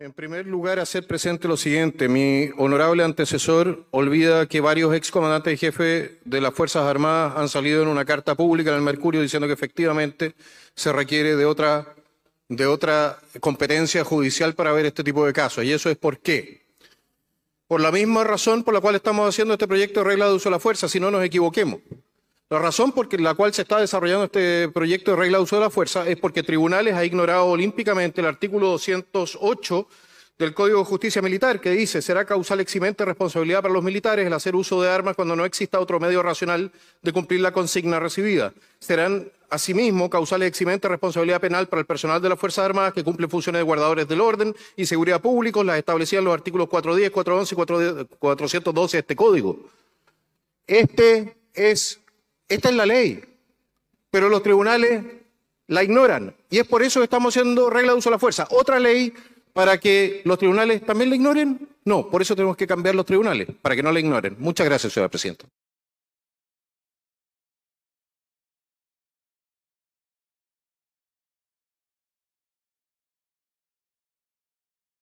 En primer lugar, hacer presente lo siguiente. Mi honorable antecesor olvida que varios excomandantes y jefes de las Fuerzas Armadas han salido en una carta pública en el Mercurio diciendo que efectivamente se requiere de otra, de otra competencia judicial para ver este tipo de casos. Y eso es por qué. Por la misma razón por la cual estamos haciendo este proyecto de regla de uso de la fuerza, si no nos equivoquemos. La razón por la cual se está desarrollando este proyecto de regla de uso de la fuerza es porque tribunales ha ignorado olímpicamente el artículo 208 del Código de Justicia Militar que dice será causal eximente responsabilidad para los militares el hacer uso de armas cuando no exista otro medio racional de cumplir la consigna recibida. Serán asimismo causales eximente responsabilidad penal para el personal de las Fuerzas Armadas que cumple funciones de guardadores del orden y seguridad públicos, las establecían los artículos 410, 411 y 412 de este Código. Este es esta es la ley, pero los tribunales la ignoran. Y es por eso que estamos haciendo regla de uso de la fuerza. ¿Otra ley para que los tribunales también la ignoren? No, por eso tenemos que cambiar los tribunales, para que no la ignoren. Muchas gracias, señora presidenta.